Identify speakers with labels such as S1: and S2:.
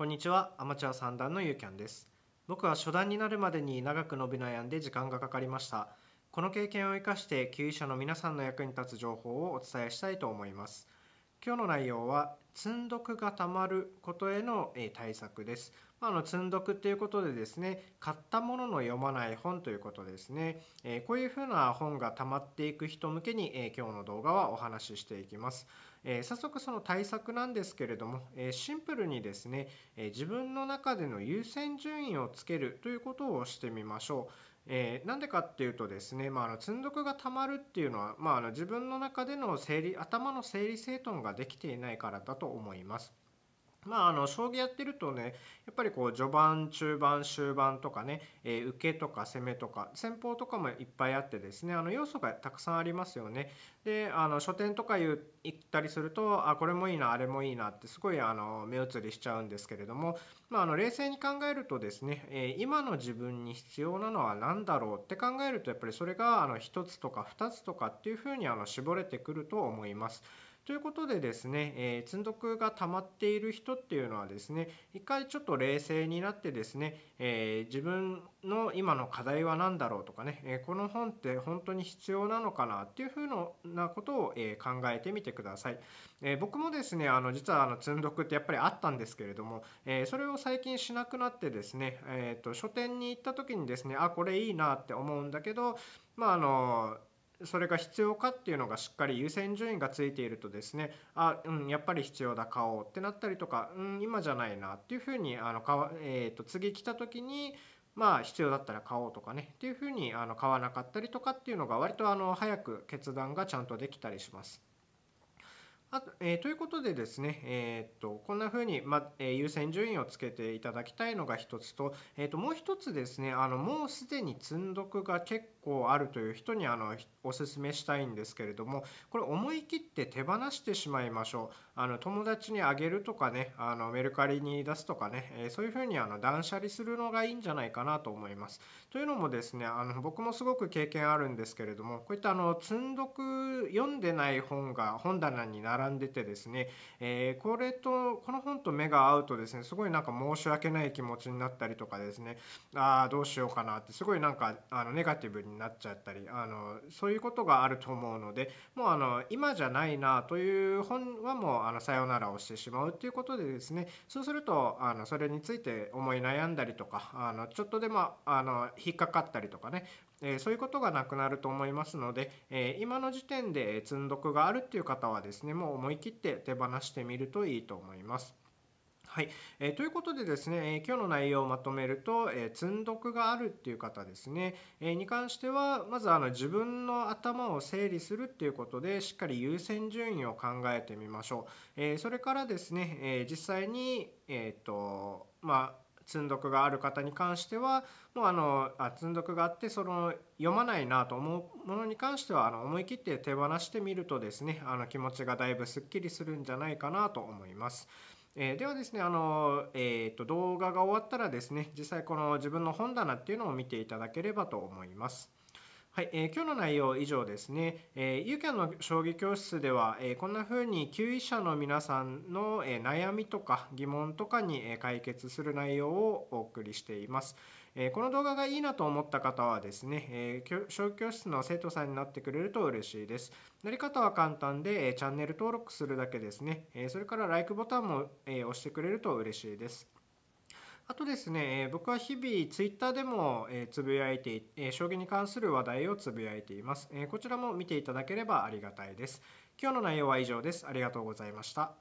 S1: こんにちはアマチュア三段のゆうきゃんです僕は初段になるまでに長く伸び悩んで時間がかかりましたこの経験を生かして給油者の皆さんの役に立つ情報をお伝えしたいと思います今日の内容は積んどくがたまることへの対策です。まあ、の積んどくっていうことでですね、買ったものの読まない本ということですね。えこういうふうな本がたまっていく人向けに、え今日の動画はお話ししていきます。え早速その対策なんですけれども、えシンプルにですね、え自分の中での優先順位をつけるということをしてみましょう。えー、なんでかっていうとですね、まあ、あの積んどくがたまるっていうのは、まあ、あの自分の中での整理頭の整理整頓ができていないからだと思います。まあ、あの将棋やってるとねやっぱりこう序盤中盤終盤とかね、えー、受けとか攻めとか戦法とかもいっぱいあってですねあの要素がたくさんありますよね。であの書店とか行ったりするとあこれもいいなあれもいいなってすごいあの目移りしちゃうんですけれども、まあ、あの冷静に考えるとですね、えー、今の自分に必要なのは何だろうって考えるとやっぱりそれがあの1つとか2つとかっていうふうにあの絞れてくると思います。ということでですね、えー、積んどくが溜まっている人っていうのはですね一回ちょっと冷静になってですね、えー、自分の今の課題は何だろうとかね、えー、この本って本当に必要なのかなっていうふうなことを、え考えてみてください、え僕もですねあの実はあの積んどくってやっぱりあったんですけれども、えそれを最近しなくなってですね、えーと、書店に行った時にですねあこれいいなって思うんだけどまああのそれが必要かっていうのがしっかり優先順位がついているとですねあ、うん、やっぱり必要だ買おうってなったりとか、うん、今じゃないなっていうふうにあのか、えーと、と次来た時にまあ必要だったら買おうとかねっていうふうにあの買わなかったりとかっていうのが割とあの早く決断がちゃんとできたりします。あえー、ということでですね、えー、っとこんなふうに、まえー、優先順位をつけていただきたいのが一つと,、えっともう一つですねあのもうすでに積んどくが結構あるという人にあのおすすめしたいんですけれどもこれ思い切って手放してしまいましょうあの友達にあげるとかねあのメルカリに出すとかね、えそういうふうにあの断捨離するのがいいんじゃないかなと思います。というのもですねあの僕もすごく経験あるんですけれどもこういったあの積んどく読んでない本が本棚に並並んでてですね、えー、これとこの本と目が合うとですねすごいなんか申し訳ない気持ちになったりとかですねああどうしようかなってすごいなんかあのネガティブになっちゃったりあのそういうことがあると思うのでもうあの今じゃないなという本はもうあのさよならをしてしまうっていうことでですねそうするとあのそれについて思い悩んだりとかあのちょっとでもあの引っかかったりとかねえそういうことがなくなると思いますので、え今の時点で積んどくがあるっていう方はですねもう思い切って手放してみるといいと思います。はい、えー、ということでですね、えー、今日の内容をまとめると、えー、積んどくがあるっていう方ですね、えー、に関してはまずあの自分の頭を整理するっていうことでしっかり優先順位を考えてみましょう、えそれからですね、え実際に、えーとまあ積んどくがある方に関してはもうあのあ積んどくがあってその読まないなと思うものに関してはあの思い切って手放してみるとですねあの気持ちがだいぶすっきりするんじゃないかなと思います。えー、ではですねあの、えー、と動画が終わったらですね実際この自分の本棚っていうのを見ていただければと思います。はい、えー、今日の内容以上ですね。えー、ユーキャンの将棋教室では、えー、こんな風に級医者の皆さんの、えー、悩みとか疑問とかに、えー、解決する内容をお送りしています。えー、この動画がいいなと思った方はですね、えー、将棋教室の生徒さんになってくれると嬉しいです。なり方は簡単で、えー、チャンネル登録するだけですね。えー、それから LIKE ボタンも、えー、押してくれると嬉しいです。あとですね、僕は日々ツイッターでもつぶやいて、将棋に関する話題をつぶやいています。こちらも見ていただければありがたいです。今日の内容は以上です。ありがとうございました。